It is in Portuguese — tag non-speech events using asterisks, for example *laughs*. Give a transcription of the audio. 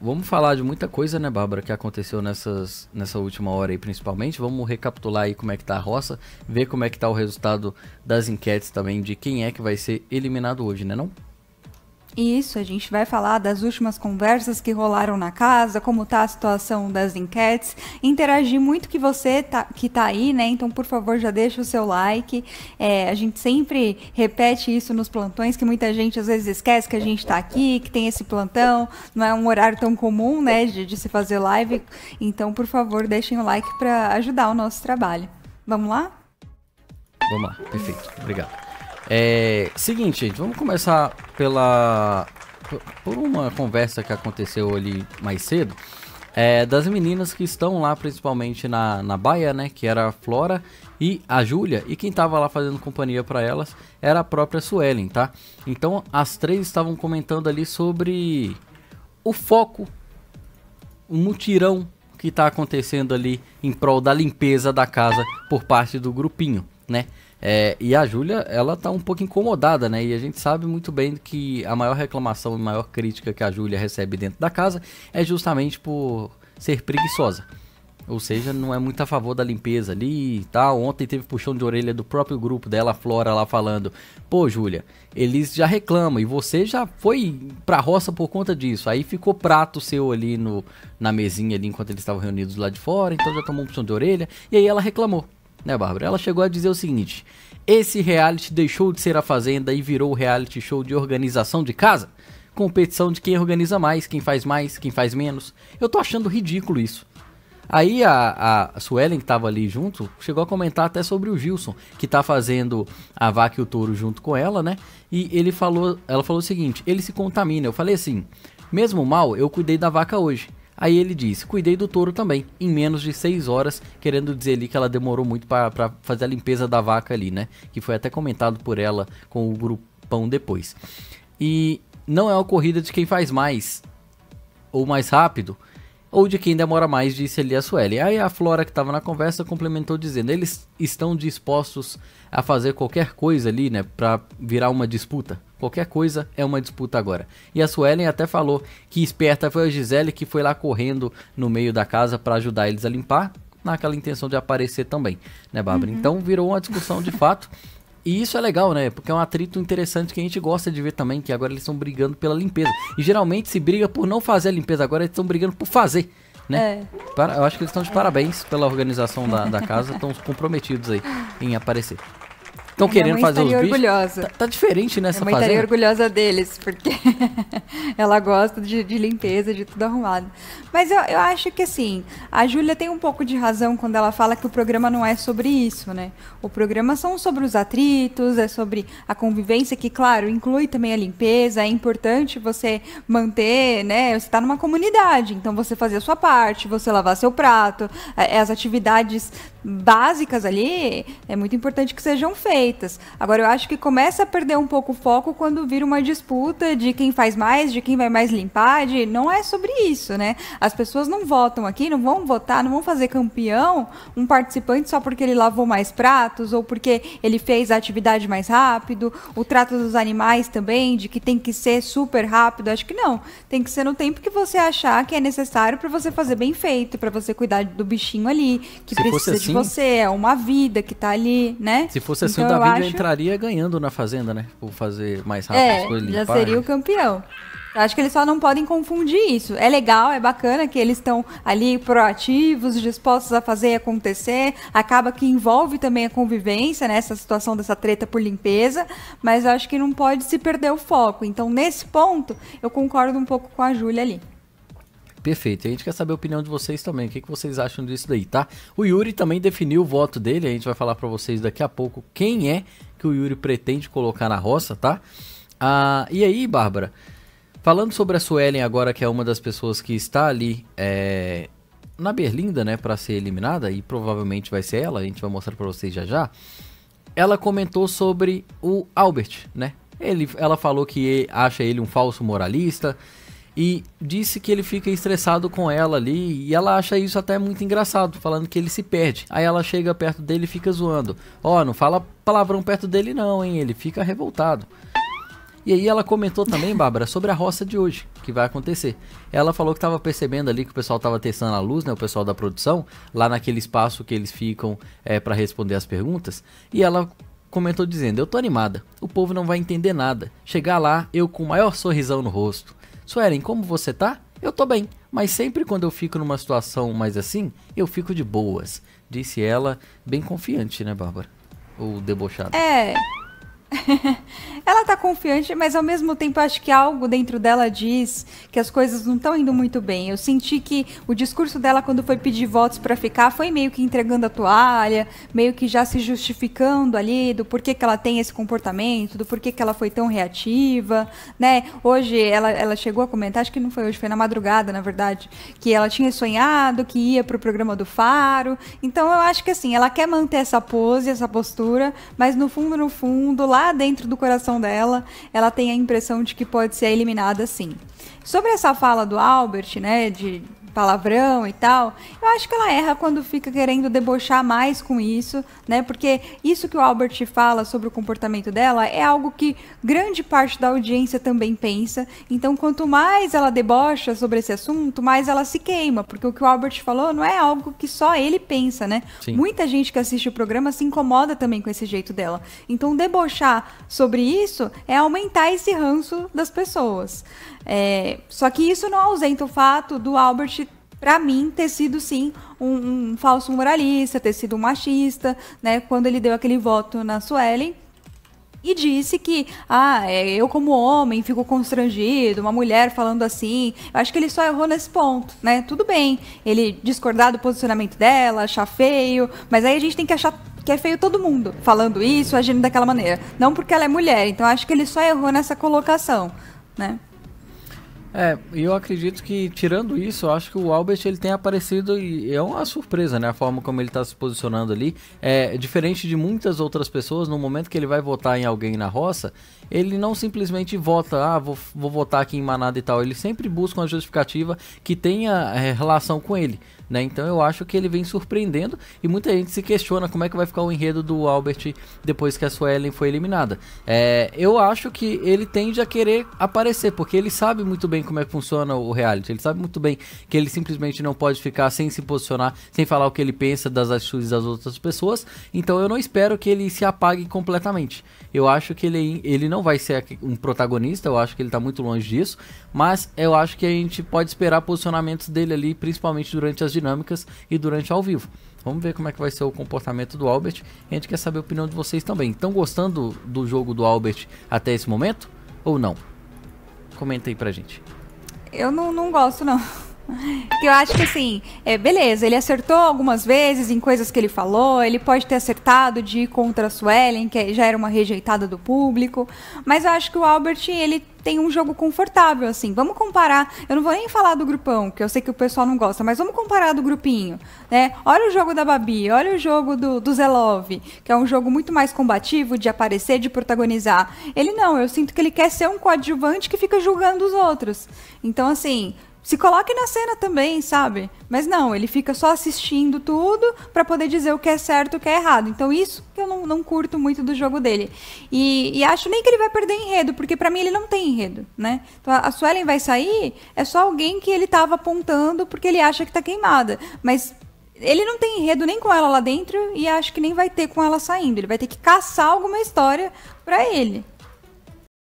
vamos falar de muita coisa, né, Bárbara, que aconteceu nessas, nessa última hora aí, principalmente. Vamos recapitular aí como é que tá a roça, ver como é que tá o resultado das enquetes também de quem é que vai ser eliminado hoje, né não? Isso, a gente vai falar das últimas conversas que rolaram na casa, como tá a situação das enquetes, interagir muito que você tá, que tá aí, né? Então, por favor, já deixa o seu like. É, a gente sempre repete isso nos plantões, que muita gente às vezes esquece que a gente tá aqui, que tem esse plantão, não é um horário tão comum, né, de, de se fazer live. Então, por favor, deixem o like para ajudar o nosso trabalho. Vamos lá? Vamos lá, perfeito. Obrigado. É, seguinte, gente, vamos começar pela por uma conversa que aconteceu ali mais cedo, é, das meninas que estão lá principalmente na, na Baia, né, que era a Flora e a Júlia, e quem estava lá fazendo companhia para elas era a própria Suelen, tá? Então as três estavam comentando ali sobre o foco, o mutirão que está acontecendo ali em prol da limpeza da casa por parte do grupinho, né? É, e a Júlia, ela tá um pouco incomodada, né? E a gente sabe muito bem que a maior reclamação e maior crítica que a Júlia recebe dentro da casa é justamente por ser preguiçosa. Ou seja, não é muito a favor da limpeza ali e tá? tal. Ontem teve puxão de orelha do próprio grupo dela, Flora, lá falando: Pô, Júlia, eles já reclamam e você já foi pra roça por conta disso. Aí ficou prato seu ali no, na mesinha ali enquanto eles estavam reunidos lá de fora, então já tomou um puxão de orelha. E aí ela reclamou né, Bárbara? Ela chegou a dizer o seguinte: esse reality deixou de ser a Fazenda e virou reality show de organização de casa? Competição de quem organiza mais, quem faz mais, quem faz menos. Eu tô achando ridículo isso. Aí a, a Suelen, que tava ali junto, chegou a comentar até sobre o Gilson, que tá fazendo a vaca e o touro junto com ela, né? E ele falou, ela falou o seguinte: ele se contamina. Eu falei assim, mesmo mal, eu cuidei da vaca hoje. Aí ele diz: Cuidei do touro também, em menos de 6 horas, querendo dizer ali que ela demorou muito para fazer a limpeza da vaca ali, né? Que foi até comentado por ela com o grupão depois. E não é uma corrida de quem faz mais ou mais rápido, ou de quem demora mais, disse ali a Sueli. Aí a Flora, que estava na conversa, complementou dizendo: eles estão dispostos a fazer qualquer coisa ali, né, para virar uma disputa. Qualquer coisa é uma disputa agora. E a Suelen até falou que esperta foi a Gisele que foi lá correndo no meio da casa para ajudar eles a limpar, naquela intenção de aparecer também, né, Bárbara? Uhum. Então virou uma discussão de fato. E isso é legal, né? Porque é um atrito interessante que a gente gosta de ver também, que agora eles estão brigando pela limpeza. E geralmente se briga por não fazer a limpeza, agora eles estão brigando por fazer. Né? É. Para, eu acho que eles estão de parabéns pela organização da, da casa, estão comprometidos aí em aparecer. Estão querendo fazer os bichos. Tá, tá diferente nessa minha mãe fazenda. orgulhosa deles, porque *laughs* ela gosta de, de, limpeza, de tudo arrumado. Mas eu, eu acho que assim, a Júlia tem um pouco de razão quando ela fala que o programa não é sobre isso, né? O programa são sobre os atritos, é sobre a convivência, que, claro, inclui também a limpeza, é importante você manter, né? Você está numa comunidade, então você fazer a sua parte, você lavar seu prato, é, as atividades básicas ali, é muito importante que sejam feitas feitas. Agora, eu acho que começa a perder um pouco o foco quando vira uma disputa de quem faz mais, de quem vai mais limpar, de... não é sobre isso, né? As pessoas não votam aqui, não vão votar, não vão fazer campeão um participante só porque ele lavou mais pratos ou porque ele fez a atividade mais rápido, o trato dos animais também, de que tem que ser super rápido, acho que não. Tem que ser no tempo que você achar que é necessário para você fazer bem feito, para você cuidar do bichinho ali, que Se precisa assim, de você, é uma vida que tá ali, né? Se fosse assim, então, Gavina acho... entraria ganhando na Fazenda, né? Por fazer mais é, rápido é, as coisas limpar. já seria o né? campeão. Acho que eles só não podem confundir isso. É legal, é bacana que eles estão ali proativos, dispostos a fazer acontecer. Acaba que envolve também a convivência, né? Essa situação dessa treta por limpeza. Mas acho que não pode se perder o foco. Então, nesse ponto, eu concordo um pouco com a Júlia ali. Perfeito. E a gente quer saber a opinião de vocês também. O que, que vocês acham disso daí, tá? O Yuri também definiu o voto dele. A gente vai falar para vocês daqui a pouco quem é que o Yuri pretende colocar na roça, tá? Ah, e aí, Bárbara? Falando sobre a Suelen agora, que é uma das pessoas que está ali é, na Berlinda, né, para ser eliminada, e provavelmente vai ser ela, a gente vai mostrar para vocês já já. Ela comentou sobre o Albert, né? Ele, ela falou que acha ele um falso moralista, e disse que ele fica estressado com ela ali e ela acha isso até muito engraçado, falando que ele se perde. Aí ela chega perto dele e fica zoando. Ó, oh, não fala palavrão perto dele não, hein? Ele fica revoltado. E aí ela comentou também, *laughs* Bárbara, sobre a roça de hoje, que vai acontecer. Ela falou que estava percebendo ali que o pessoal estava testando a luz, né? O pessoal da produção, lá naquele espaço que eles ficam é, para responder as perguntas. E ela comentou dizendo, eu tô animada, o povo não vai entender nada. Chegar lá, eu com o maior sorrisão no rosto. Suelen, como você tá? Eu tô bem, mas sempre quando eu fico numa situação mais assim, eu fico de boas, disse ela, bem confiante, né, Bárbara? Ou debochada. É. *laughs* ela tá confiante, mas ao mesmo tempo acho que algo dentro dela diz que as coisas não estão indo muito bem. Eu senti que o discurso dela quando foi pedir votos para ficar foi meio que entregando a toalha, meio que já se justificando ali do porquê que ela tem esse comportamento, do porquê que ela foi tão reativa, né? Hoje ela, ela chegou a comentar, acho que não foi hoje, foi na madrugada, na verdade, que ela tinha sonhado que ia pro programa do Faro. Então eu acho que assim, ela quer manter essa pose, essa postura, mas no fundo, no fundo, lá lá dentro do coração dela, ela tem a impressão de que pode ser eliminada sim. Sobre essa fala do Albert, né, de palavrão e tal. Eu acho que ela erra quando fica querendo debochar mais com isso, né? Porque isso que o Albert fala sobre o comportamento dela é algo que grande parte da audiência também pensa. Então, quanto mais ela debocha sobre esse assunto, mais ela se queima, porque o que o Albert falou não é algo que só ele pensa, né? Sim. Muita gente que assiste o programa se incomoda também com esse jeito dela. Então, debochar sobre isso é aumentar esse ranço das pessoas. É... só que isso não ausenta o fato do Albert para mim, ter sido sim um, um, falso moralista, ter sido um machista, né? Quando ele deu aquele voto na Suelen. E disse que, ah, é, eu como homem fico constrangido, uma mulher falando assim. Eu acho que ele só errou nesse ponto, né? Tudo bem, ele discordar do posicionamento dela, achar feio, mas aí a gente tem que achar que é feio todo mundo falando isso, agindo daquela maneira. Não porque ela é mulher, então acho que ele só errou nessa colocação, né? É, eu acredito que, tirando isso, eu acho que o Albert ele tem aparecido e é uma surpresa, né? A forma como ele está se posicionando ali. É diferente de muitas outras pessoas, no momento que ele vai votar em alguém na roça, ele não simplesmente vota, ah, vou, vou votar aqui em Manada e tal. Ele sempre busca uma justificativa que tenha é, relação com ele, né? Então eu acho que ele vem surpreendendo e muita gente se questiona como é que vai ficar o enredo do Albert depois que a Suelen foi eliminada. É, eu acho que ele tende a querer aparecer, porque ele sabe muito bem como é que funciona o reality. Ele sabe muito bem que ele simplesmente não pode ficar sem se posicionar, sem falar o que ele pensa das atitudes das outras pessoas. Então eu não espero que ele se apague completamente. Eu acho que ele, ele não vai ser um protagonista, eu acho que ele tá muito longe disso, mas eu acho que a gente pode esperar posicionamentos dele ali, principalmente durante as dinâmicas e durante ao vivo. Vamos ver como é que vai ser o comportamento do Albert. A gente quer saber a opinião de vocês também. Estão gostando do jogo do Albert até esse momento ou não? Comenta aí pra gente eu não, não gosto, não. Que eu acho que assim, é, beleza, ele acertou algumas vezes em coisas que ele falou, ele pode ter acertado de ir contra a Suelen, que já era uma rejeitada do público, mas eu acho que o Albert, ele tem um jogo confortável, assim. Vamos comparar. Eu não vou nem falar do grupão, que eu sei que o pessoal não gosta, mas vamos comparar do grupinho, né? Olha o jogo da Babi, olha o jogo do, do Zelov, que é um jogo muito mais combativo, de aparecer, de protagonizar. Ele não, eu sinto que ele quer ser um coadjuvante que fica julgando os outros. Então, assim, se coloque na cena também, sabe? Mas não, ele fica só assistindo tudo para poder dizer o que é certo e o que é errado. Então, isso que eu não, não curto muito do jogo dele. E, e, acho nem que ele vai perder enredo, porque para mim ele não tem enredo, né? Então, a Suelen vai sair, é só alguém que ele tava apontando porque ele acha que tá queimada. Mas ele não tem enredo nem com ela lá dentro e acho que nem vai ter com ela saindo. Ele vai ter que caçar alguma história para ele.